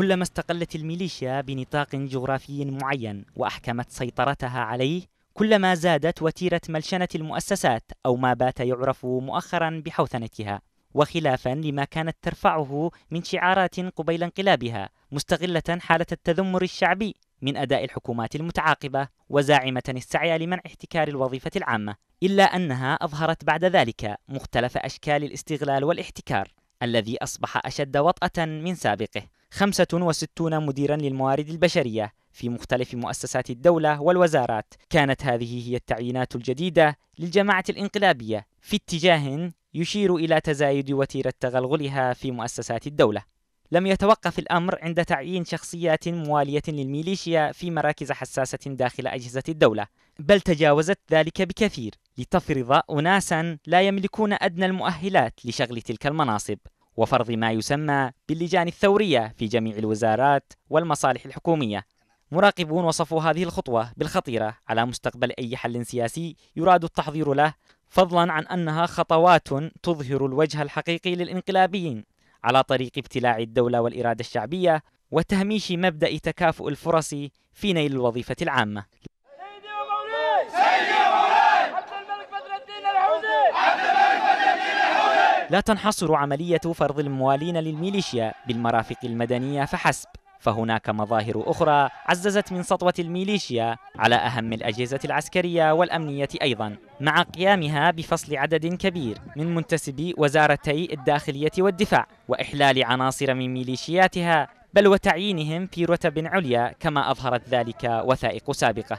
كلما استقلت الميليشيا بنطاق جغرافي معين واحكمت سيطرتها عليه كلما زادت وتيره ملشنه المؤسسات او ما بات يعرف مؤخرا بحوثنتها وخلافا لما كانت ترفعه من شعارات قبيل انقلابها مستغله حاله التذمر الشعبي من اداء الحكومات المتعاقبه وزاعمه السعي لمنع احتكار الوظيفه العامه الا انها اظهرت بعد ذلك مختلف اشكال الاستغلال والاحتكار الذي أصبح أشد وطأة من سابقه 65 مديرا للموارد البشرية في مختلف مؤسسات الدولة والوزارات كانت هذه هي التعيينات الجديدة للجماعة الانقلابية في اتجاه يشير إلى تزايد وتيرة تغلغلها في مؤسسات الدولة لم يتوقف الأمر عند تعيين شخصيات موالية للميليشيا في مراكز حساسة داخل أجهزة الدولة، بل تجاوزت ذلك بكثير لتفرض أناسا لا يملكون أدنى المؤهلات لشغل تلك المناصب، وفرض ما يسمى باللجان الثورية في جميع الوزارات والمصالح الحكومية. مراقبون وصفوا هذه الخطوة بالخطيرة على مستقبل أي حل سياسي يراد التحضير له، فضلا عن أنها خطوات تظهر الوجه الحقيقي للإنقلابيين على طريق ابتلاع الدولة والإرادة الشعبية وتهميش مبدأ تكافؤ الفرص في نيل الوظيفة العامة لا تنحصر عملية فرض الموالين للميليشيا بالمرافق المدنية فحسب فهناك مظاهر أخرى عززت من سطوة الميليشيا على أهم الأجهزة العسكرية والأمنية أيضا مع قيامها بفصل عدد كبير من منتسبي وزارتي الداخلية والدفاع وإحلال عناصر من ميليشياتها بل وتعيينهم في رتب عليا كما أظهرت ذلك وثائق سابقة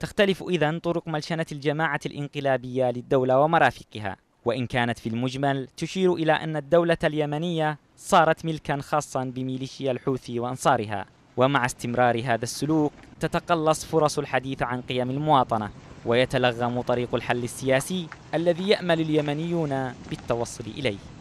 تختلف إذا طرق ملشنة الجماعة الانقلابية للدولة ومرافقها وإن كانت في المجمل تشير إلى أن الدولة اليمنية صارت ملكا خاصا بميليشيا الحوثي وأنصارها ومع استمرار هذا السلوك تتقلص فرص الحديث عن قيم المواطنة ويتلغم طريق الحل السياسي الذي يأمل اليمنيون بالتوصل إليه